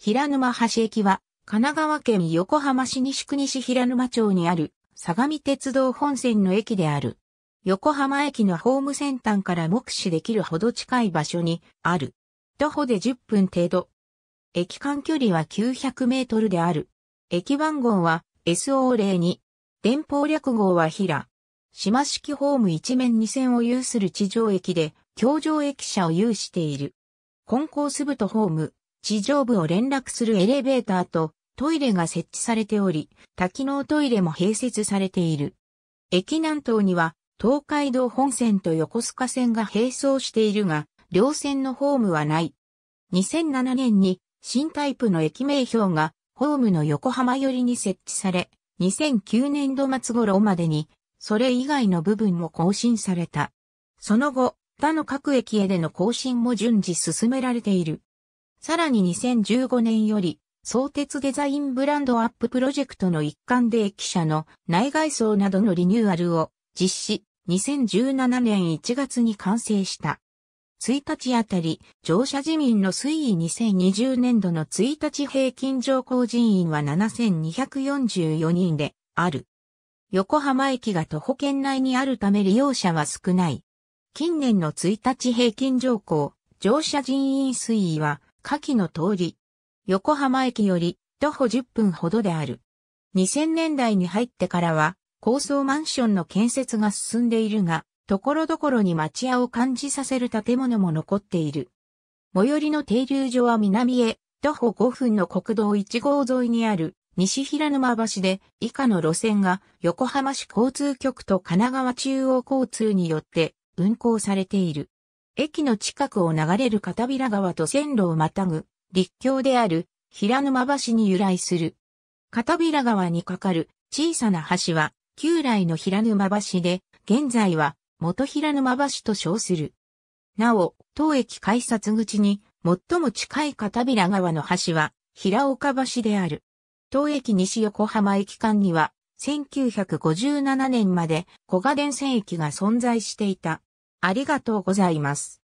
平沼橋駅は、神奈川県横浜市西区西平沼町にある、相模鉄道本線の駅である。横浜駅のホームセンターから目視できるほど近い場所にある。徒歩で10分程度。駅間距離は900メートルである。駅番号は SO02。電報略号は平。島式ホーム一面二線を有する地上駅で、橋上駅舎を有している。コンコース部とホーム、地上部を連絡するエレベーターとトイレが設置されており、多機能トイレも併設されている。駅南東には東海道本線と横須賀線が並走しているが、両線のホームはない。2007年に新タイプの駅名標がホームの横浜寄りに設置され、2009年度末頃までに、それ以外の部分も更新された。その後、他の各駅へでの更新も順次進められている。さらに2015年より、相鉄デザインブランドアッププロジェクトの一環で駅舎の内外装などのリニューアルを実施、2017年1月に完成した。1日あたり、乗車自民の推移2020年度の1日平均乗降人員は7244人である。横浜駅が徒歩圏内にあるため利用者は少ない。近年の1日平均乗降、乗車人員推移は下記の通り。横浜駅より徒歩10分ほどである。2000年代に入ってからは高層マンションの建設が進んでいるが、ところどころに町屋を感じさせる建物も残っている。最寄りの停留所は南へ、徒歩5分の国道1号沿いにある西平沼橋で以下の路線が横浜市交通局と神奈川中央交通によって運行されている。駅の近くを流れる片平川と線路をまたぐ、立橋である平沼橋に由来する。片平川に架かる小さな橋は、旧来の平沼橋で、現在は元平沼橋と称する。なお、当駅改札口に最も近い片平川の橋は、平岡橋である。当駅西横浜駅間には、1957年まで小賀電線駅が存在していた。ありがとうございます。